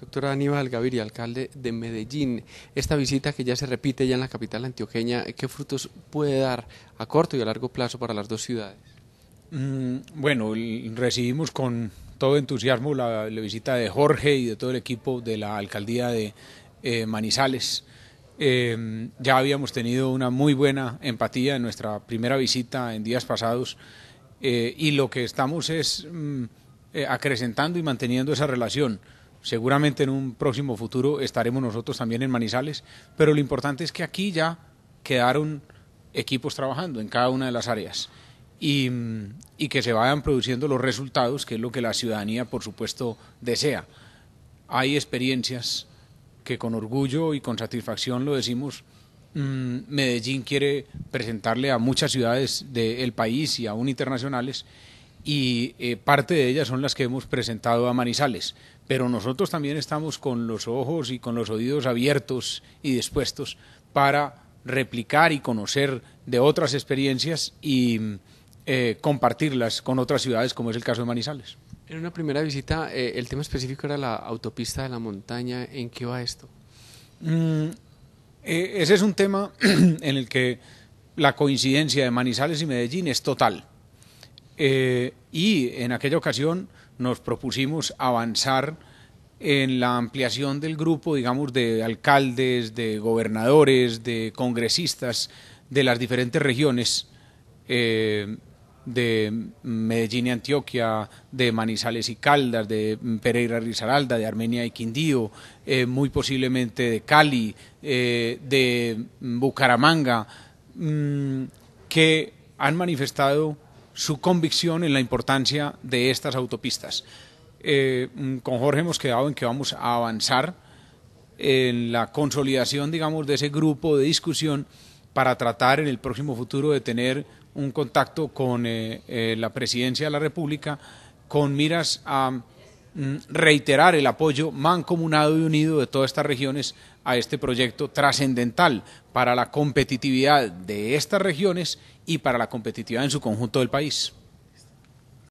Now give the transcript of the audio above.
Doctora Aníbal Gaviria, alcalde de Medellín, esta visita que ya se repite ya en la capital antioqueña, ¿qué frutos puede dar a corto y a largo plazo para las dos ciudades? Mm, bueno, recibimos con todo entusiasmo la, visita de Jorge y de todo el equipo de la alcaldía de eh, Manizales. Em, ya habíamos tenido una muy buena empatía en nuestra primera visita en días pasados eh, y lo que estamos es mm, eh, acrecentando y manteniendo esa relación seguramente en un próximo futuro estaremos nosotros también en Manizales, pero lo importante es que aquí ya quedaron equipos trabajando en cada una de las áreas y, que se vayan produciendo los resultados, que es lo que la ciudadanía, por supuesto, desea. Hay experiencias que con orgullo y con satisfacción lo decimos, mm, Medellín quiere presentarle a muchas ciudades del país y aún internacionales y eh, parte de ellas son las que hemos presentado a Manizales. Pero nosotros también estamos con los ojos y con los oídos abiertos y dispuestos para replicar y conocer de otras experiencias y eh, compartirlas con otras ciudades, como es el caso de Manizales. En una primera visita, eh, el tema específico era la autopista de la montaña. ¿En qué va esto? Mm, e, ese es un tema en el que la coincidencia de Manizales y Medellín es total eh, y en aquella ocasión nos propusimos avanzar en la ampliación del grupo, digamos, de alcaldes, de gobernadores, de congresistas de las diferentes regiones eh, de Medellín y Antioquia, de Manizales y Caldas, de Pereira y Rizaralda, de Armenia y Quindío, eh, muy posiblemente de Cali, de Bucaramanga, mm, que han manifestado su convicción en la importancia de estas autopistas. Eh, mm, con Jorge hemos quedado en que vamos a avanzar en la consolidación, digamos, de ese grupo de discusión para tratar en el próximo futuro de tener un contacto con eh, eh, la Presidencia de la República con miras a Mm, reiterar el apoyo mancomunado y unido de todas estas regiones a este proyecto trascendental para la competitividad de estas regiones y para la competitividad en su conjunto del país.